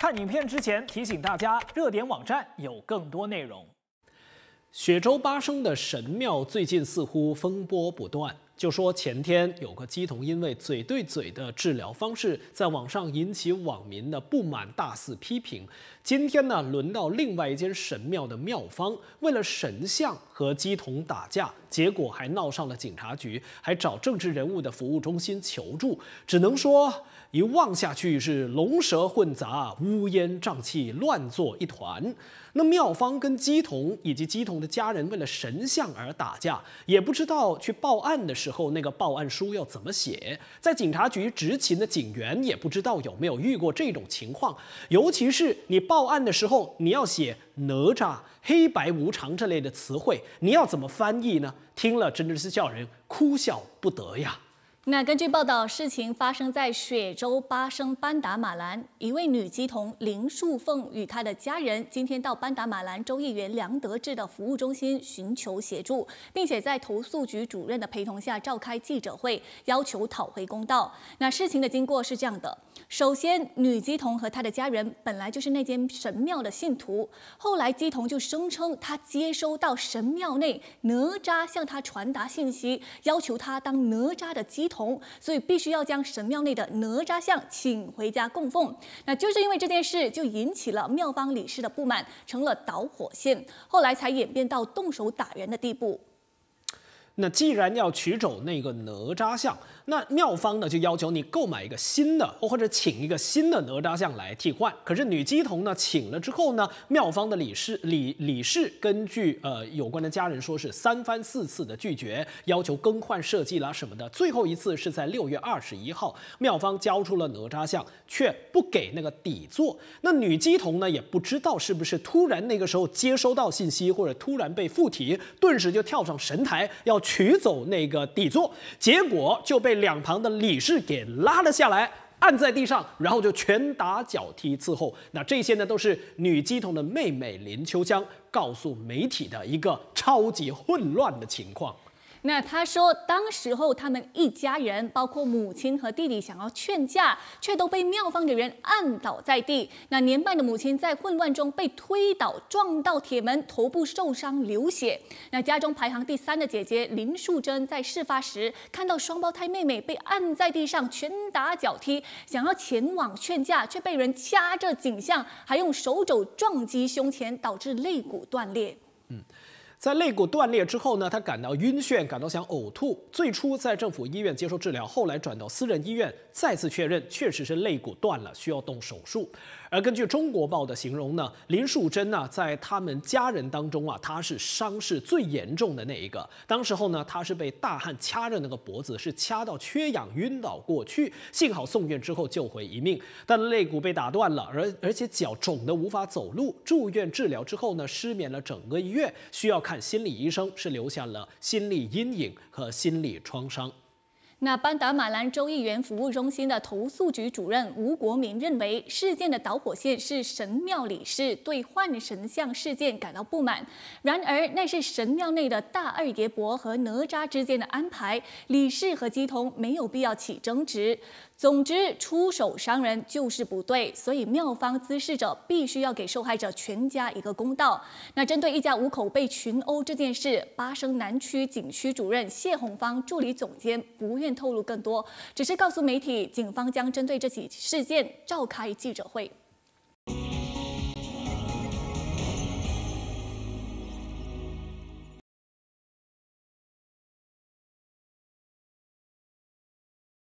看影片之前，提醒大家，热点网站有更多内容。雪州八生的神庙最近似乎风波不断。就说前天有个鸡童因为嘴对嘴的治疗方式，在网上引起网民的不满，大肆批评。今天呢，轮到另外一间神庙的庙方，为了神像和鸡童打架，结果还闹上了警察局，还找政治人物的服务中心求助。只能说一望下去是龙蛇混杂，乌烟瘴气，乱作一团。那庙方跟鸡童以及鸡童的家人为了神像而打架，也不知道去报案的事。后那个报案书要怎么写？在警察局执勤的警员也不知道有没有遇过这种情况。尤其是你报案的时候，你要写哪吒、黑白无常这类的词汇，你要怎么翻译呢？听了真的是叫人哭笑不得呀。那根据报道，事情发生在雪州巴生班达马兰，一位女乩童林树凤与她的家人今天到班达马兰州议员梁德志的服务中心寻求协助，并且在投诉局主任的陪同下召开记者会，要求讨回公道。那事情的经过是这样的：首先，女乩童和她的家人本来就是那间神庙的信徒，后来乩童就声称她接收到神庙内哪吒向她传达信息，要求她当哪吒的乩。同，所以必须要将神庙内的哪吒像请回家供奉。那就是因为这件事，就引起了庙方理事的不满，成了导火线，后来才演变到动手打人的地步。那既然要取走那个哪吒像，那庙方呢就要求你购买一个新的，或者请一个新的哪吒像来替换。可是女鸡童呢请了之后呢，庙方的理事李李氏根据呃有关的家人说是三番四次的拒绝，要求更换设计啦什么的。最后一次是在六月二十一号，庙方交出了哪吒像，却不给那个底座。那女鸡童呢也不知道是不是突然那个时候接收到信息，或者突然被附体，顿时就跳上神台要。取走那个底座，结果就被两旁的李氏给拉了下来，按在地上，然后就拳打脚踢伺候。那这些呢，都是女机童的妹妹林秋香告诉媒体的一个超级混乱的情况。那他说，当时候他们一家人，包括母亲和弟弟，想要劝架，却都被庙方的人按倒在地。那年迈的母亲在混乱中被推倒，撞到铁门，头部受伤流血。那家中排行第三的姐姐林素珍在事发时看到双胞胎妹妹被按在地上拳打脚踢，想要前往劝架，却被人掐着颈项，还用手肘撞击胸前，导致肋骨断裂。嗯。在肋骨断裂之后呢，他感到晕眩，感到想呕吐。最初在政府医院接受治疗，后来转到私人医院，再次确认确实是肋骨断了，需要动手术。而根据《中国报》的形容呢，林淑贞呢，在他们家人当中啊，她是伤势最严重的那一个。当时候呢，她是被大汉掐着那个脖子，是掐到缺氧晕倒过去。幸好送院之后救回一命，但肋骨被打断了，而而且脚肿得无法走路。住院治疗之后呢，失眠了整个月，需要看心理医生，是留下了心理阴影和心理创伤。那班达马兰州议员服务中心的投诉局主任吴国民认为，事件的导火线是神庙理事对换神像事件感到不满。然而，那是神庙内的大二爷伯和哪吒之间的安排，李氏和基通没有必要起争执。总之，出手伤人就是不对，所以庙方滋事者必须要给受害者全家一个公道。那针对一家五口被群殴这件事，巴生南区景区主任谢红芳助理总监不愿。透露更多，只是告诉媒体，警方将针对这起事件召开记者会。